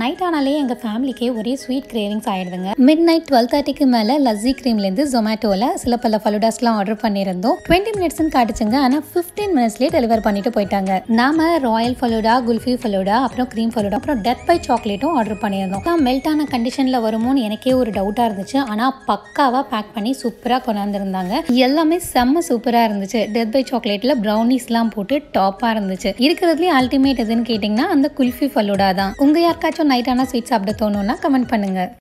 night ஆனாலே எங்கள் ஃபேமிலிக்கே ஒரே ஸ்வீட் கிரேவிங்ஸ் ஆகிடுதுங்க மிட் நைட் டுவெல் தேர்ட்டிக்கு மேலே லஸ்ஸி க்ரீம்லேருந்து ஜொமேட்டோவில் சில பல ஃபலுடாஸ்லாம் ஆர்டர் பண்ணியிருந்தோம் டுவெண்ட்டி மினிட்ஸ்னு காட்டுச்சுங்க ஆனால் ஃபிஃப்டீன் மினிட்ஸ்லேயே டெலிவர் பண்ணிட்டு போயிட்டாங்க நாம ராயல் ஃபலுடா குல்ஃபி ஃபலுடா அப்புறம் க்ரீம் ஃபலுடா அப்புறம் டெத் பை சாக்லேட்டும் ஆர்டர் பண்ணியிருந்தோம் நான் மெல்ட் ஆன கண்டிஷனில் வருமோன்னு எனக்கே ஒரு டவுட்டாக இருந்துச்சு ஆனால் பக்காவாக பேக் பண்ணி சூப்பராக கொண்டாந்துருந்தாங்க எல்லாமே செம்ம சூப்பராக இருந்துச்சு டெத் பை சாக்லேட்டில் ப்ரௌனிஸ்லாம் போட்டு டாப்பாக இருந்துச்சு இருக்கிறதுலேயே அல்டிமேட் எதுன்னு கேட்டிங்கன்னா அந்த குல்ஃபி ஃபலுடா தான் உங்கள் யாருக்கா ஏதாச்சும் நைட்டான ஸ்வீட் சாப்பிட தோணுன்னா கமெண்ட் பண்ணுங்கள்